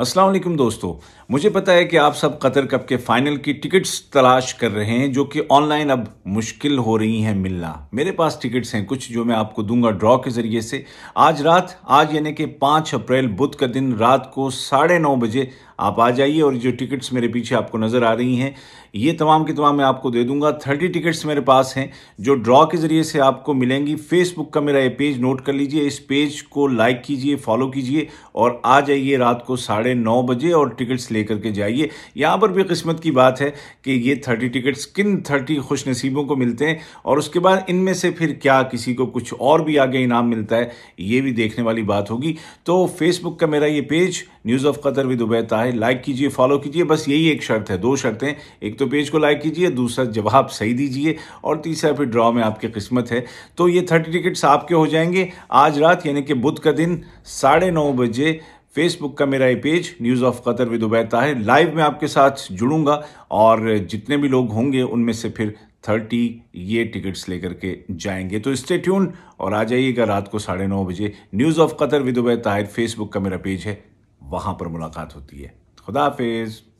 अस्सलाम वालेकुम दोस्तों मुझे पता है कि आप सब कतर कप के फाइनल की टिकट्स तलाश कर रहे हैं जो कि ऑनलाइन अब मुश्किल हो रही हैं मिलना मेरे पास टिकट्स हैं कुछ जो मैं आपको दूंगा ड्रॉ के ज़रिए से आज रात आज यानी कि पाँच अप्रैल बुध का दिन रात को साढ़े नौ बजे आप आ जाइए और जो टिकट्स मेरे पीछे आपको नज़र आ रही हैं ये तमाम की तमाम मैं आपको दे दूंगा थर्टी टिकट्स मेरे पास हैं जो ड्रॉ के ज़रिए से आपको मिलेंगी फेसबुक का मेरा ये पेज नोट कर लीजिए इस पेज को लाइक कीजिए फॉलो कीजिए और आ जाइए रात को साढ़े साढ़े नौ बजे और टिकट्स लेकर के जाइए यहाँ पर भी किस्मत की बात है कि ये थर्टी टिकट्स किन थर्टी खुश नसीबों को मिलते हैं और उसके बाद इनमें से फिर क्या किसी को कुछ और भी आगे इनाम मिलता है ये भी देखने वाली बात होगी तो फेसबुक का मेरा ये page news of Qatar with उबैता है लाइक कीजिए फॉलो कीजिए बस यही एक शर्त है दो शर्तें एक तो पेज को लाइक कीजिए दूसरा जवाब सही दीजिए और तीसरा फिर ड्रॉ में आपकी किस्मत है तो ये थर्टी टिकट्स आपके हो जाएंगे आज रात यानी कि बुध का दिन साढ़े नौ बजे फेसबुक का मेरा ये page news of Qatar with Ubaid Tahir live में आपके साथ जुड़ूंगा और जितने भी लोग होंगे उनमें से फिर थर्टी ये टिकट्स लेकर के जाएंगे तो स्टे ट्यून और आ जाइएगा रात को साढ़े नौ बजे news of Qatar with Ubaid Tahir Facebook का मेरा पेज है वहाँ पर मुलाकात होती है खुदा हाफिज़